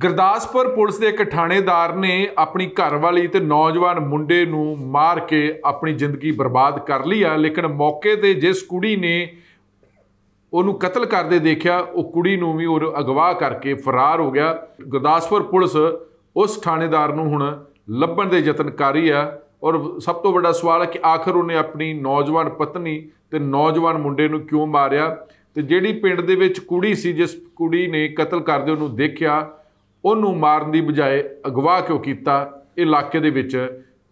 Gurdaspur police ਦੇ ਇੱਕ ਥਾਣੇਦਾਰ ਨੇ ਆਪਣੀ ਘਰਵਾਲੀ ਤੇ ਨੌਜਵਾਨ ਮੁੰਡੇ ਨੂੰ ਮਾਰ ਕੇ ਆਪਣੀ ਜ਼ਿੰਦਗੀ ਬਰਬਾਦ ਕਰ ਲਈ ਆ ਲੇਕਿਨ ਮੌਕੇ ਤੇ ਜਿਸ ਕੁੜੀ ਨੇ ਉਹਨੂੰ ਕਤਲ ਕਰਦੇ ਦੇਖਿਆ ਉਹ ਕੁੜੀ ਨੂੰ ਵੀ ਉਹ ਅਗਵਾ ਕਰਕੇ ਫਰਾਰ ਹੋ ਗਿਆ ਗੁਰਦਾਸਪੁਰ ਪੁਲਿਸ ਉਸ ਥਾਣੇਦਾਰ ਨੂੰ ਹੁਣ ਲੱਭਣ ਦੇ ਯਤਨ ਕਰ ਰਹੀ ਆ ਔਰ ਸਭ ਤੋਂ ਵੱਡਾ ਸਵਾਲ ਹੈ ਕਿ ਆਖਰ ਉਹਨੇ ਆਪਣੀ ਨੌਜਵਾਨ ਪਤਨੀ ਤੇ ਨੌਜਵਾਨ ਮੁੰਡੇ ਨੂੰ ਕਿਉਂ ਮਾਰਿਆ ਤੇ ਜਿਹੜੀ ਪਿੰਡ ਦੇ ਵਿੱਚ ਕੁੜੀ ਸੀ ਜਿਸ ਕੁੜੀ ਨੇ ਕਤਲ ਕਰਦੇ ਉਹਨੂੰ ਦੇਖਿਆ ਉਹਨੂੰ ਮਾਰਨ ਦੀ ਬਜਾਏ ਅਗਵਾ ਕਿਉਂ ਕੀਤਾ ਇਲਾਕੇ ਦੇ ਵਿੱਚ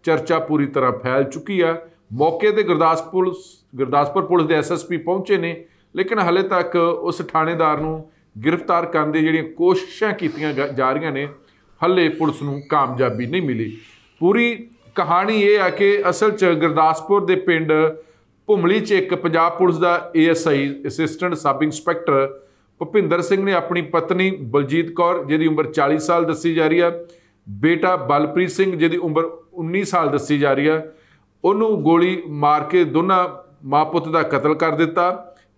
ਚਰਚਾ ਪੂਰੀ ਤਰ੍ਹਾਂ ਫੈਲ ਚੁੱਕੀ ਆ ਮੌਕੇ ਤੇ ਗੁਰਦਾਸਪੁਰ ਗੁਰਦਾਸਪੁਰ ਪੁਲਿਸ ਦੇ ਐਸਐਸਪੀ ਪਹੁੰਚੇ ਨੇ ਲੇਕਿਨ ਹਲੇ ਤੱਕ ਉਸ ਥਾਣੇਦਾਰ ਨੂੰ ਗ੍ਰਿਫਤਾਰ ਕਰਨ ਦੀ ਜਿਹੜੀਆਂ ਕੋਸ਼ਿਸ਼ਾਂ ਕੀਤੀਆਂ ਜਾ ਰਹੀਆਂ ਨੇ ਹੱਲੇ ਪੁਲਿਸ ਨੂੰ ਕਾਮਯਾਬੀ ਨਹੀਂ ਮਿਲੀ ਪੂਰੀ ਕਹਾਣੀ ਇਹ ਆ ਕਿ ਅਸਲ 'ਚ ਗੁਰਦਾਸਪੁਰ ਦੇ ਪਿੰਡ ਭੁਮਲੀ 'ਚ ਇੱਕ ਪੰਜਾਬ ਪੁਲਿਸ ਦਾ ASI assistant sub inspector Bhupinder Singh ਨੇ ਆਪਣੀ ਪਤਨੀ ਬਲਜੀਤ ਕੌਰ ਜਿਹਦੀ ਉਮਰ 40 ਸਾਲ ਦੱਸੀ ਜਾ ਰਹੀ ਆ ਬੇਟਾ ਬਲਪ੍ਰੀਤ ਸਿੰਘ ਜਿਹਦੀ ਉਮਰ 19 ਸਾਲ ਦੱਸੀ ਜਾ ਰਹੀ ਆ ਉਹਨੂੰ ਗੋਲੀ ਮਾਰ ਕੇ ਦੋਨਾਂ ਮਾਂ ਪੁੱਤ ਦਾ ਕਤਲ ਕਰ ਦਿੱਤਾ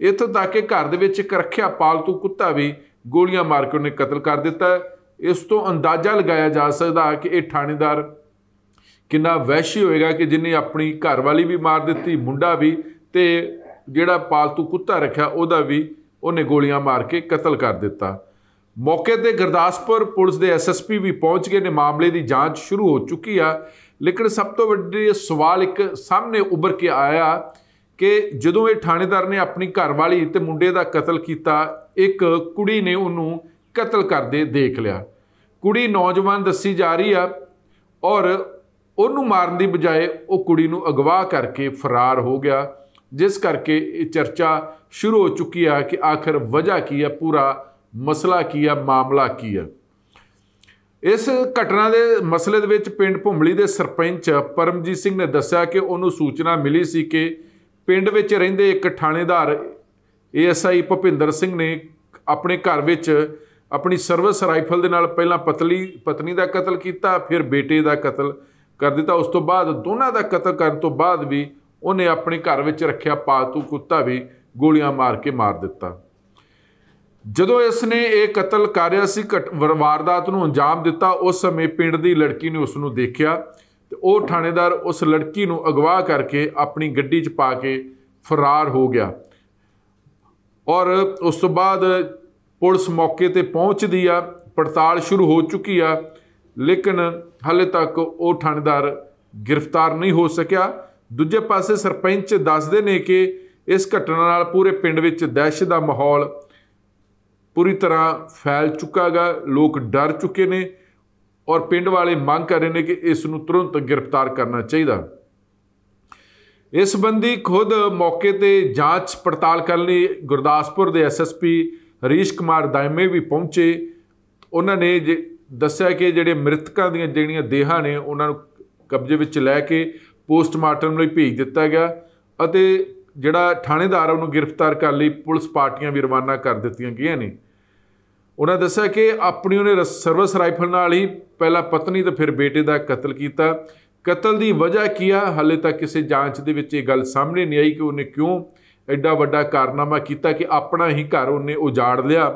ਇਥੋਂ ਤੱਕ ਕਿ ਘਰ ਦੇ ਵਿੱਚ ਇੱਕ ਰੱਖਿਆ ਪਾਲਤੂ ਕੁੱਤਾ ਵੀ ਗੋਲੀਆਂ ਮਾਰ ਕੇ ਉਹਨੇ ਕਤਲ ਕਰ ਦਿੱਤਾ ਇਸ ਤੋਂ ਅੰਦਾਜ਼ਾ ਲਗਾਇਆ ਜਾ ਸਕਦਾ ਕਿ ਇਹ ਥਾਣੇਦਾਰ ਕਿੰਨਾ ਵੈਸ਼ੀ ਹੋਏਗਾ ਕਿ ਜਿਨੇ ਆਪਣੀ ਘਰਵਾਲੀ ਵੀ ਮਾਰ ਦਿੱਤੀ ਮੁੰਡਾ ਵੀ ਤੇ ਜਿਹੜਾ ਪਾਲਤੂ ਕੁੱਤਾ ਰੱਖਿਆ ਉਹਦਾ ਵੀ ਉਹਨੇ ਗੋਲੀਆਂ ਮਾਰ ਕੇ ਕਤਲ ਕਰ ਦਿੱਤਾ ਮੌਕੇ ਤੇ ਗਰਦਾਸਪੁਰ ਪੁਲਿਸ ਦੇ ਐਸਐਸਪੀ ਵੀ ਪਹੁੰਚ ਗਏ ਨੇ ਮਾਮਲੇ ਦੀ ਜਾਂਚ ਸ਼ੁਰੂ ਹੋ ਚੁੱਕੀ ਆ ਲੇਕਿਨ ਸਭ ਤੋਂ ਵੱਡੀ ਸਵਾਲ ਇੱਕ ਸਾਹਮਣੇ ਉੱਭਰ ਕੇ ਆਇਆ ਕਿ ਜਦੋਂ ਇਹ ਥਾਣੇਦਾਰ ਨੇ ਆਪਣੀ ਘਰਵਾਲੀ ਤੇ ਮੁੰਡੇ ਦਾ ਕਤਲ ਕੀਤਾ ਇੱਕ ਕੁੜੀ ਨੇ ਉਹਨੂੰ ਕਤਲ ਕਰਦੇ ਦੇਖ ਲਿਆ ਕੁੜੀ ਨੌਜਵਾਨ ਦੱਸੀ ਜਾ ਰਹੀ ਆ ਔਰ ਉਹਨੂੰ ਮਾਰਨ ਦੀ ਬਜਾਏ ਉਹ ਕੁੜੀ ਨੂੰ ਅਗਵਾ ਕਰਕੇ ਫਰਾਰ ਹੋ ਗਿਆ ਜਿਸ ਕਰਕੇ ਇਹ ਚਰਚਾ ਸ਼ੁਰੂ ਹੋ ਚੁੱਕੀ ਹੈ ਕਿ ਆਖਰ ਵਜ੍ਹਾ ਕੀ ਹੈ ਪੂਰਾ ਮਸਲਾ ਕੀ ਹੈ ਮਾਮਲਾ ਕੀ ਹੈ ਇਸ ਘਟਨਾ ਦੇ ਮਸਲੇ ਦੇ ਵਿੱਚ ਪਿੰਡ ਭੁੰਮਲੀ ਦੇ ਸਰਪੰਚ ਪਰਮਜੀਤ ਸਿੰਘ ਨੇ ਦੱਸਿਆ ਕਿ ਉਹਨੂੰ ਸੂਚਨਾ ਮਿਲੀ ਸੀ ਕਿ ਪਿੰਡ ਵਿੱਚ ਰਹਿੰਦੇ ਇੱਕ ਥਾਣੇਦਾਰ ਏਐਸਆਈ ਭੁਪਿੰਦਰ ਸਿੰਘ ਨੇ ਆਪਣੇ ਘਰ ਵਿੱਚ ਆਪਣੀ ਸਰਵਿਸ ਰਾਈਫਲ ਦੇ ਨਾਲ ਪਹਿਲਾਂ ਪਤਲੀ ਪਤਨੀ ਦਾ ਕਤਲ ਕੀਤਾ ਫਿਰ ਬੇਟੇ ਦਾ ਕਤਲ ਕਰ ਦਿੱਤਾ ਉਸ ਤੋਂ ਬਾਅਦ ਦੋਨਾਂ ਦਾ ਕਤਲ ਕਰਨ ਤੋਂ ਬਾਅਦ ਵੀ ਉਹਨੇ ਆਪਣੇ ਘਰ ਵਿੱਚ ਰੱਖਿਆ ਪਾਲਤੂ ਕੁੱਤਾ ਵੀ ਗੋਲੀਆਂ ਮਾਰ ਕੇ ਮਾਰ ਦਿੱਤਾ ਜਦੋਂ ਇਸ ਨੇ ਇਹ ਕਤਲ ਕਾਰਿਆ ਸੀ ਵਾਰਦਾਤ ਨੂੰ ਅੰਜਾਮ ਦਿੱਤਾ ਉਸ ਸਮੇਂ ਪਿੰਡ ਦੀ ਲੜਕੀ ਨੇ ਉਸ ਨੂੰ ਦੇਖਿਆ ਤੇ ਉਹ ਥਾਣੇਦਾਰ ਉਸ ਲੜਕੀ ਨੂੰ ਅਗਵਾ ਕਰਕੇ ਆਪਣੀ ਗੱਡੀ 'ਚ ਪਾ ਕੇ ਫਰਾਰ ਹੋ ਗਿਆ ਔਰ ਉਸ ਤੋਂ ਬਾਅਦ ਪੁਲਿਸ ਮੌਕੇ ਤੇ ਪਹੁੰਚਦੀ ਆ ਪੜਤਾਲ ਸ਼ੁਰੂ ਹੋ ਚੁੱਕੀ ਆ ਲੇਕਿਨ ਹਾਲੇ ਤੱਕ ਉਹ ਥਾਣੇਦਾਰ ਗ੍ਰਿਫਤਾਰ ਨਹੀਂ ਹੋ ਸਕਿਆ ਦੂਜੇ ਪਾਸੇ ਸਰਪੰਚ ਦੱਸਦੇ ਨੇ ਕਿ ਇਸ ਘਟਨਾ ਨਾਲ ਪੂਰੇ ਪਿੰਡ ਵਿੱਚ ਦਹਿਸ਼ਤ ਦਾ ਮਾਹੌਲ ਪੂਰੀ ਤਰ੍ਹਾਂ ਫੈਲ ਚੁੱਕਾਗਾ ਲੋਕ ਡਰ ਚੁੱਕੇ ਨੇ ਔਰ ਪਿੰਡ ਵਾਲੇ ਮੰਗ ਕਰ ਰਹੇ ਨੇ ਕਿ ਇਸ ਨੂੰ ਤੁਰੰਤ ਗ੍ਰਿਫਤਾਰ ਕਰਨਾ ਚਾਹੀਦਾ ਇਸ ਸੰਬੰਧੀ ਖੁਦ ਮੌਕੇ ਤੇ ਜਾਂਚ ਪੜਤਾਲ ਕਰਨ ਲਈ ਗੁਰਦਾਸਪੁਰ ਦੇ ਐਸਐਸਪੀ ਰੀਸ਼ ਕੁਮਾਰ ਦਾਇਮੇ ਵੀ ਪਹੁੰਚੇ ਉਹਨਾਂ ਨੇ ਦੱਸਿਆ ਕਿ ਜਿਹੜੇ ਮ੍ਰਿਤਕਾਂ ਦੀਆਂ ਜਿਹੜੀਆਂ ਦੇਹਾਂ ਨੇ ਉਹਨਾਂ ਨੂੰ ਕਬਜ਼ੇ ਵਿੱਚ ਲੈ ਕੇ ਪੋਸਟਮਾਰਟਮ ਲਈ ਭੇਜ ਦਿੱਤਾ ਗਿਆ ਅਤੇ ਜਿਹੜਾ ਥਾਣੇਦਾਰ ਉਹਨੂੰ ਗ੍ਰਿਫਤਾਰ ਕਰਨ ਲਈ ਪੁਲਿਸ ਪਾਰਟੀਆਂ ਵੀ ਰਵਾਨਾ ਕਰ ਦਿੱਤੀਆਂ ਗਈਆਂ ਨੇ ਉਹਨਾਂ ਦੱਸਿਆ ਕਿ ਆਪਣੀ ਉਹਨੇ ਸਰਵਿਸ ਰਾਈਫਲ ਨਾਲ ਹੀ ਪਹਿਲਾਂ ਪਤਨੀ ਤੇ ਫਿਰ ਬੇਟੇ ਦਾ ਕਤਲ ਕੀਤਾ ਕਤਲ ਦੀ ਵਜ੍ਹਾ ਕੀ ਆ ਹਾਲੇ ਤੱਕ ਕਿਸੇ ਜਾਂਚ ਦੇ ਵਿੱਚ ਇਹ ਗੱਲ ਸਾਹਮਣੇ ਨਹੀਂ ਆਈ ਕਿ ਉਹਨੇ ਕਿਉਂ ਐਡਾ ਵੱਡਾ ਕਾਰਨਾਮਾ ਕੀਤਾ ਕਿ ਆਪਣਾ ਹੀ ਘਰ ਉਹਨੇ ਉਜਾੜ ਲਿਆ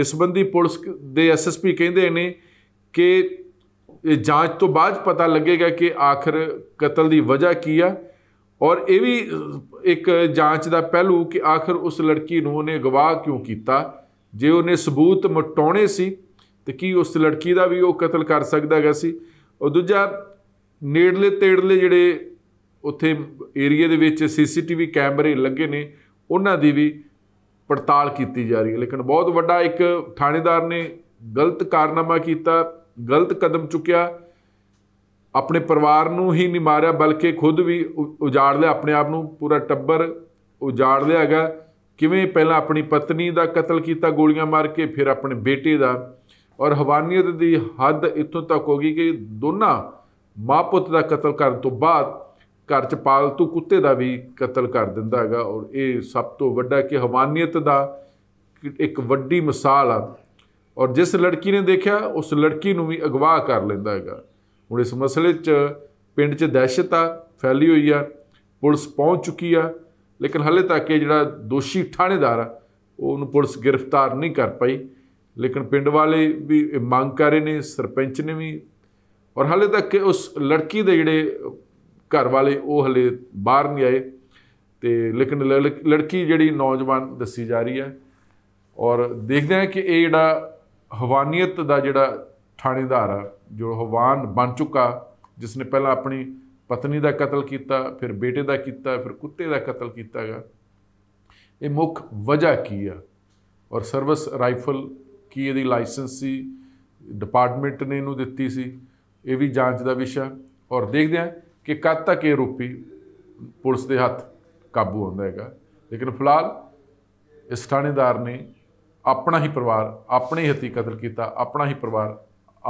ਇਸ ਸੰਬੰਧੀ ਪੁਲਿਸ ਦੇ ਐਸਐਸਪੀ ਕਹਿੰਦੇ ਨੇ ਕਿ ਇਹ ਜਾਂਚ ਤੋਂ ਬਾਅਦ ਪਤਾ ਲੱਗੇਗਾ ਕਿ ਆਖਰ ਕਤਲ ਦੀ ਵਜ੍ਹਾ ਕੀ ਆ ਔਰ ਇਹ ਵੀ ਇੱਕ ਜਾਂਚ ਦਾ ਪਹਿਲੂ ਕਿ ਆਖਰ ਉਸ ਲੜਕੀ ਨੂੰ ਉਹਨੇ ਗਵਾਹ ਕਿਉਂ ਕੀਤਾ ਜੇ ਉਹਨੇ ਸਬੂਤ ਮਟਾਉਣੇ ਸੀ ਤੇ ਕੀ ਉਸ ਲੜਕੀ ਦਾ ਵੀ ਉਹ ਕਤਲ ਕਰ ਸਕਦਾ ਹੈਗਾ ਸੀ ਔਰ ਦੂਜਾ ਨੇੜਲੇ ਤੇੜਲੇ ਜਿਹੜੇ ਉੱਥੇ ਏਰੀਆ ਦੇ ਵਿੱਚ ਸੀਸੀਟੀਵੀ ਕੈਮਰੇ ਲੱਗੇ ਨੇ ਉਹਨਾਂ ਦੀ ਵੀ ਪੜਤਾਲ ਕੀਤੀ ਜਾ ਰਹੀ ਹੈ ਲੇਕਿਨ ਬਹੁਤ ਵੱਡਾ ਇੱਕ ਥਾਣੇਦਾਰ ਨੇ ਗਲਤ ਕਾਰਨਾਮਾ ਕੀਤਾ ਗਲਤ ਕਦਮ ਚੁੱਕਿਆ ਆਪਣੇ ਪਰਿਵਾਰ ਨੂੰ ਹੀ ਨਹੀਂ ਮਾਰਿਆ ਬਲਕਿ ਖੁਦ ਵੀ ਉਜਾੜ ਲਿਆ ਆਪਣੇ ਆਪ ਨੂੰ ਪੂਰਾ ਟੱਬਰ ਉਜਾੜ ਲਿਆ ਹੈਗਾ ਕਿਵੇਂ ਪਹਿਲਾਂ ਆਪਣੀ ਪਤਨੀ ਦਾ ਕਤਲ ਕੀਤਾ ਗੋਲੀਆਂ ਮਾਰ ਕੇ ਫਿਰ ਆਪਣੇ ਬੇਟੇ ਦਾ ਔਰ ਹਵਾਨੀਅਤ ਦੀ ਹੱਦ ਇੱਥੋਂ ਤੱਕ ਹੋ ਗਈ ਕਿ ਦੋਨਾਂ ਮਾਪੁੱਤ ਦਾ ਕਤਲ ਕਰਨ ਤੋਂ ਬਾਅਦ ਘਰ 'ਚ ਪਾਲਤੂ ਕੁੱਤੇ ਦਾ ਵੀ ਕਤਲ ਕਰ ਦਿੰਦਾ ਹੈਗਾ ਔਰ ਇਹ ਸਭ ਤੋਂ ਵੱਡਾ ਕਿ ਹਵਾਨੀਅਤ ਦਾ ਇੱਕ ਵੱਡੀ ਮਿਸਾਲ ਆ ਔਰ ਜਿਸ ਲੜਕੀ ਨੇ ਦੇਖਿਆ ਉਸ ਲੜਕੀ ਨੂੰ ਵੀ ਅਗਵਾ ਕਰ ਲੈਂਦਾ ਹੈਗਾ ਹੁਣ ਇਸ ਮਸਲੇ 'ਚ ਪਿੰਡ 'ਚ ਦਹਿਸ਼ਤ ਆ ਫੈਲੀ ਹੋਈ ਆ ਪੁਲਿਸ ਪਹੁੰਚ ਚੁੱਕੀ ਆ ਲੇਕਿਨ ਹਲੇ ਤੱਕ ਇਹ ਜਿਹੜਾ ਦੋਸ਼ੀ ਥਾਣੇਦਾਰ ਆ ਉਹ ਨੂੰ ਪੁਲਿਸ ਗ੍ਰਿਫਤਾਰ ਨਹੀਂ ਕਰ ਪਾਈ ਲੇਕਿਨ ਪਿੰਡ ਵਾਲੇ ਵੀ ਮੰਗ ਕਰ ਰਹੇ ਨੇ ਸਰਪੰਚ ਨੇ ਵੀ ਔਰ ਹਲੇ ਤੱਕ ਉਸ ਲੜਕੀ ਦੇ ਜਿਹੜੇ ਘਰ ਵਾਲੇ ਉਹ ਹਲੇ ਬਾਹਰ ਨਹੀਂ ਆਏ ਤੇ ਲੇਕਿਨ ਲੜਕੀ ਜਿਹੜੀ ਨੌਜਵਾਨ ਦੱਸੀ ਜਾ ਰਹੀ ਹੈ ਔਰ ਦੇਖਦੇ ਹਾਂ ਕਿ ਇਹ ਜਿਹੜਾ ਹਵਾਨੀਅਤ ਦਾ ਜਿਹੜਾ ਥਾਣੇਦਾਰ ਆ ਜੋ ਹਵਾਨ ਬਣ ਚੁੱਕਾ ਜਿਸ ਨੇ ਪਹਿਲਾਂ ਆਪਣੀ ਪਤਨੀ ਦਾ ਕਤਲ ਕੀਤਾ ਫਿਰ ਬੇਟੇ ਦਾ ਕੀਤਾ ਫਿਰ ਕੁੱਤੇ ਦਾ ਕਤਲ ਕੀਤਾਗਾ ਇਹ ਮੁੱਖ ਵਜ੍ਹਾ ਕੀ ਆ ਔਰ ਸਰਵਿਸ ਰਾਈਫਲ ਕੀ ਇਹਦੀ ਲਾਇਸੈਂਸ ਸੀ ਡਿਪਾਰਟਮੈਂਟ ਨੇ ਇਹਨੂੰ ਦਿੱਤੀ ਸੀ ਇਹ ਵੀ ਜਾਂਚ ਦਾ ਵਿਸ਼ਾ ਔਰ ਦੇਖਦੇ ਆ ਕਿ ਕਦ ਤੱਕ ਇਹ ਰੂਪੀ ਪੁਲਿਸ ਦੇ ਹੱਥ ਕਾਬੂ ਹੁੰਦਾ ਹੈਗਾ ਲੇਕਿਨ ਫਿਲਹਾਲ ਇਸ ਥਾਣੇਦਾਰ ਨੇ ਆਪਣਾ ਹੀ ਪਰਿਵਾਰ ਆਪਣੇ ਹੱਥੀ ਕਤਲ ਕੀਤਾ ਆਪਣਾ ਹੀ ਪਰਿਵਾਰ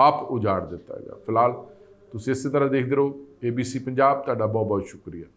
ਆਪ ਉਜਾੜ ਦਿੱਤਾ ਗਿਆ ਫਿਲਹਾਲ ਤੁਸੀਂ ਇਸੇ ਤਰ੍ਹਾਂ ਦੇਖਦੇ ਰਹੋ ABC ਪੰਜਾਬ ਤੁਹਾਡਾ ਬਹੁਤ ਬਹੁਤ ਸ਼ੁਕਰੀਆ